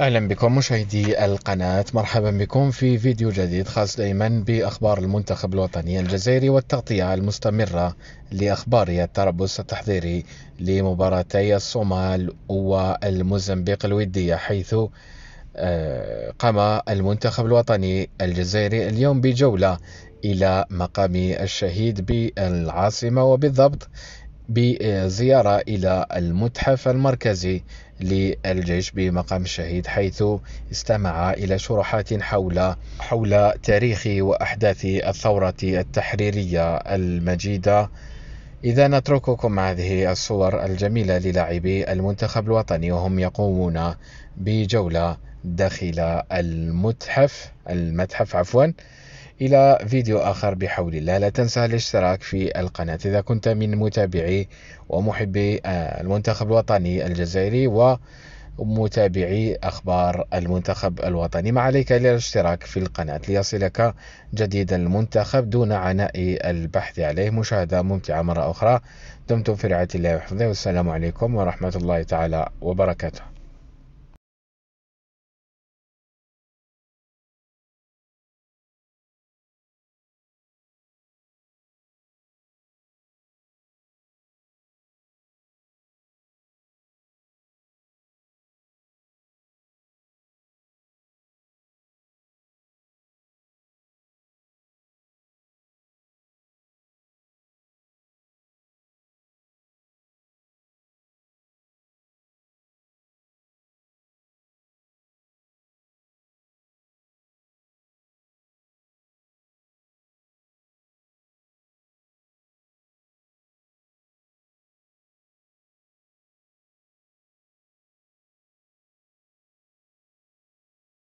اهلا بكم مشاهدي القناة مرحبا بكم في فيديو جديد خاص دائما باخبار المنتخب الوطني الجزائري والتغطية المستمرة لاخبار التربص التحضيري لمباراتي الصومال والموزمبيق الودية حيث آه، قام المنتخب الوطني الجزائري اليوم بجولة إلى مقام الشهيد بالعاصمة وبالضبط بزيارة إلى المتحف المركزي للجيش بمقام الشهيد حيث استمع إلى شروحات حول حول تاريخ وأحداث الثورة التحريرية المجيدة إذا نترككم مع هذه الصور الجميلة للاعبي المنتخب الوطني وهم يقومون بجولة داخل المتحف المتحف عفواً إلى فيديو آخر بحول الله لا تنسى الاشتراك في القناة إذا كنت من متابعي ومحبي آه، المنتخب الوطني الجزائري و متابعي أخبار المنتخب الوطني ما عليك إلا الاشتراك في القناة ليصلك جديد المنتخب دون عناء البحث عليه مشاهدة ممتعة مرة أخرى دمتم في رعاية الله وحفظه والسلام عليكم ورحمة الله تعالى وبركاته